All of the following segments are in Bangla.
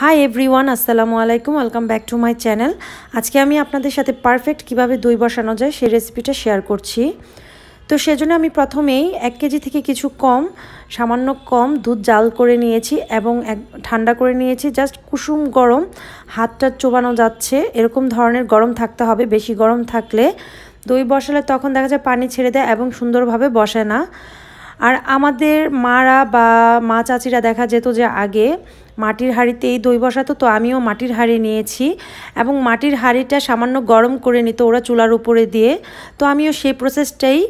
হাই এভরিওয়ান আসসালামু আলাইকুম welcome back to my channel আজকে আমি আপনাদের সাথে পারফেক্ট কিভাবে দই বসানো যায় সেই রেসিপিটা শেয়ার করছি তো সেজন্য আমি প্রথমেই এক কেজি থেকে কিছু কম সামান্য কম দুধ জাল করে নিয়েছি এবং এক ঠান্ডা করে নিয়েছি জাস্ট কুসুম গরম হাতটা চোবানো যাচ্ছে এরকম ধরনের গরম থাকতে হবে বেশি গরম থাকলে দই বসালে তখন দেখা যায় পানি ছেড়ে দেয় এবং সুন্দরভাবে বসে না আর আমাদের মারা বা মা চাচিরা দেখা যেত যে আগে মাটির হাঁড়িতেই দই বসাতো তো আমিও মাটির হাঁড়ি নিয়েছি এবং মাটির হাঁড়িটা সামান্য গরম করে নিত ওরা চুলার উপরে দিয়ে তো আমিও সেই প্রসেসটাই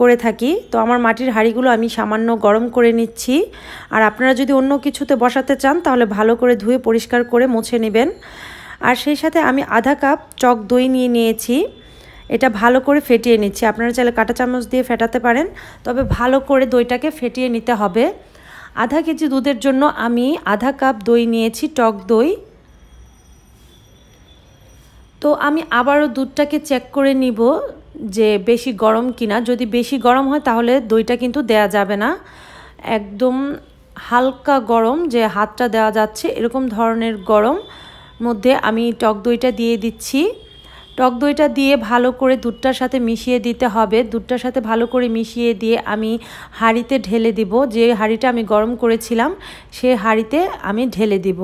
করে থাকি তো আমার মাটির হাঁড়িগুলো আমি সামান্য গরম করে নিচ্ছি আর আপনারা যদি অন্য কিছুতে বসাতে চান তাহলে ভালো করে ধুয়ে পরিষ্কার করে মুছে নেবেন আর সেই সাথে আমি আধা কাপ চক দই নিয়ে নিয়েছি এটা ভালো করে ফেটিয়ে নিচ্ছি আপনারা চাইলে কাঁটা চামচ দিয়ে ফেটাতে পারেন তবে ভালো করে দইটাকে ফেটিয়ে নিতে হবে আধা কেজি দুধের জন্য আমি আধা কাপ দই নিয়েছি টক দই তো আমি আবারও দুধটাকে চেক করে নিব যে বেশি গরম কিনা যদি বেশি গরম হয় তাহলে দইটা কিন্তু দেয়া যাবে না একদম হালকা গরম যে হাতটা দেওয়া যাচ্ছে এরকম ধরনের গরম মধ্যে আমি টক দইটা দিয়ে দিচ্ছি টক দইটা দিয়ে ভালো করে দুধটার সাথে মিশিয়ে দিতে হবে দুধটার সাথে ভালো করে মিশিয়ে দিয়ে আমি হাঁড়িতে ঢেলে দিব যে হাঁড়িটা আমি গরম করেছিলাম সে হাঁড়িতে আমি ঢেলে দিব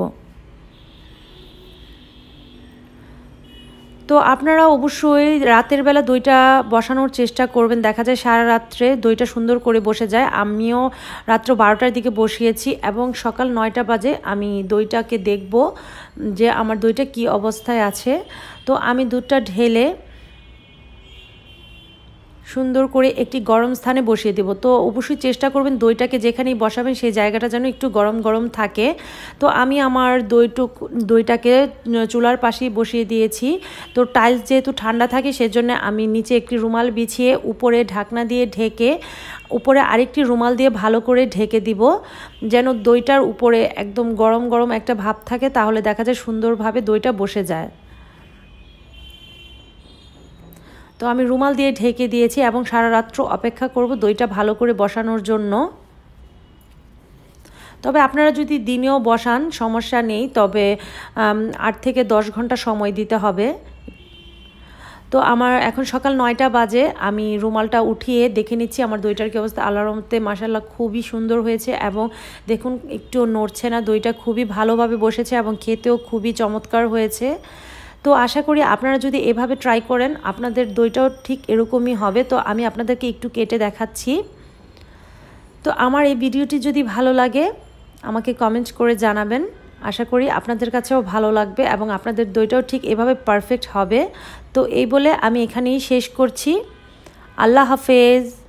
তো আপনারা অবশ্যই রাতের বেলা দইটা বসানোর চেষ্টা করবেন দেখা যায় সারা রাত্রে দইটা সুন্দর করে বসে যায় আমিও রাত্র বারোটার দিকে বসিয়েছি এবং সকাল নয়টা বাজে আমি দইটাকে দেখব যে আমার দইটা কি অবস্থায় আছে তো আমি দুধটা ঢেলে সুন্দর করে একটি গরম স্থানে বসিয়ে দেব তো অবশ্যই চেষ্টা করবেন দইটাকে যেখানেই বসাবেন সেই জায়গাটা যেন একটু গরম গরম থাকে তো আমি আমার দইটু দইটাকে চুলার পাশেই বসিয়ে দিয়েছি তো টাইলস যেহেতু ঠান্ডা থাকে সেজন্য আমি নিচে একটি রুমাল বিছিয়ে উপরে ঢাকনা দিয়ে ঢেকে উপরে আরেকটি রুমাল দিয়ে ভালো করে ঢেকে দিব যেন দইটার উপরে একদম গরম গরম একটা ভাব থাকে তাহলে দেখা যায় সুন্দরভাবে দইটা বসে যায় তো আমি রুমাল দিয়ে ঢেকে দিয়েছি এবং সারা রাত্র অপেক্ষা করব দইটা ভালো করে বসানোর জন্য তবে আপনারা যদি দিনেও বসান সমস্যা নেই তবে আট থেকে দশ ঘন্টা সময় দিতে হবে তো আমার এখন সকাল নয়টা বাজে আমি রুমালটা উঠিয়ে দেখে নিচ্ছি আমার দইটার কি অবস্থা আল্লাহরমতে মাসাল্লাহ খুবই সুন্দর হয়েছে এবং দেখুন একটু নড়ছে না দইটা খুবই ভালোভাবে বসেছে এবং খেতেও খুবই চমৎকার হয়েছে তো আশা করি আপনারা যদি এভাবে ট্রাই করেন আপনাদের দইটাও ঠিক এরকমই হবে তো আমি আপনাদেরকে একটু কেটে দেখাচ্ছি তো আমার এই ভিডিওটি যদি ভালো লাগে আমাকে কমেন্ট করে জানাবেন আশা করি আপনাদের কাছেও ভালো লাগবে এবং আপনাদের দইটাও ঠিক এভাবে পারফেক্ট হবে তো এই বলে আমি এখানেই শেষ করছি আল্লাহ হাফেজ